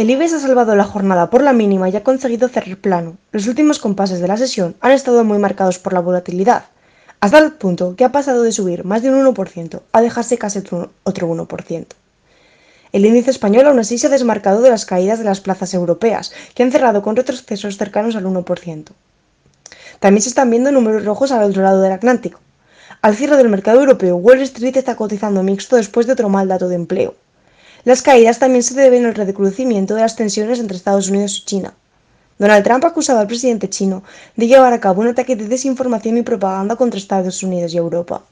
El IBEX ha salvado la jornada por la mínima y ha conseguido cerrar plano. Los últimos compases de la sesión han estado muy marcados por la volatilidad, hasta el punto que ha pasado de subir más de un 1% a dejarse casi otro 1%. El índice español aún así se ha desmarcado de las caídas de las plazas europeas, que han cerrado con retrocesos cercanos al 1%. También se están viendo números rojos al otro lado del Atlántico. Al cierre del mercado europeo, Wall Street está cotizando mixto después de otro mal dato de empleo, las caídas también se deben al recrudecimiento de las tensiones entre Estados Unidos y China. Donald Trump acusaba al presidente chino de llevar a cabo un ataque de desinformación y propaganda contra Estados Unidos y Europa.